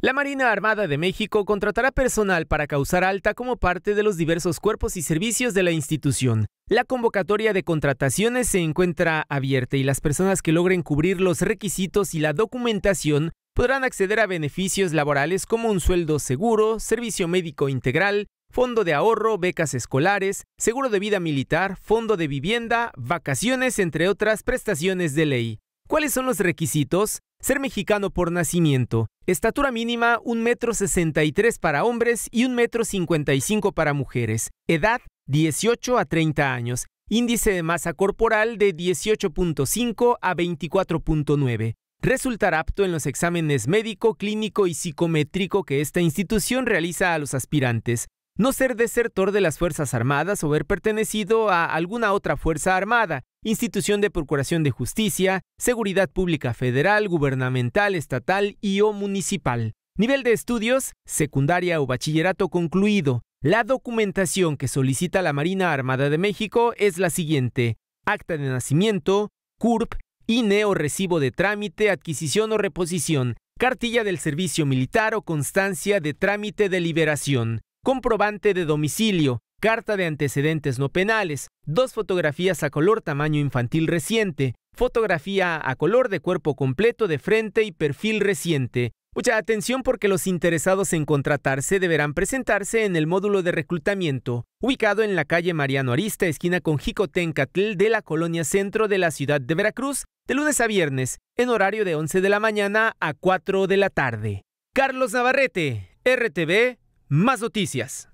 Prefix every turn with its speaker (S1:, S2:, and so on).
S1: La Marina Armada de México contratará personal para causar alta como parte de los diversos cuerpos y servicios de la institución. La convocatoria de contrataciones se encuentra abierta y las personas que logren cubrir los requisitos y la documentación podrán acceder a beneficios laborales como un sueldo seguro, servicio médico integral, fondo de ahorro, becas escolares, seguro de vida militar, fondo de vivienda, vacaciones, entre otras prestaciones de ley. ¿Cuáles son los requisitos? Ser mexicano por nacimiento. Estatura mínima 1,63 para hombres y 1,55 para mujeres. Edad 18 a 30 años. Índice de masa corporal de 18.5 a 24.9. Resultar apto en los exámenes médico, clínico y psicométrico que esta institución realiza a los aspirantes. No ser desertor de las Fuerzas Armadas o haber pertenecido a alguna otra Fuerza Armada. Institución de Procuración de Justicia, Seguridad Pública Federal, Gubernamental, Estatal y o Municipal. Nivel de estudios, secundaria o bachillerato concluido. La documentación que solicita la Marina Armada de México es la siguiente. Acta de nacimiento, CURP, INE o recibo de trámite, adquisición o reposición, cartilla del servicio militar o constancia de trámite de liberación, comprobante de domicilio, carta de antecedentes no penales, dos fotografías a color tamaño infantil reciente, fotografía a color de cuerpo completo de frente y perfil reciente. Mucha atención porque los interesados en contratarse deberán presentarse en el módulo de reclutamiento, ubicado en la calle Mariano Arista, esquina con Jicotencatl de la colonia centro de la ciudad de Veracruz, de lunes a viernes, en horario de 11 de la mañana a 4 de la tarde. Carlos Navarrete, RTV, más noticias.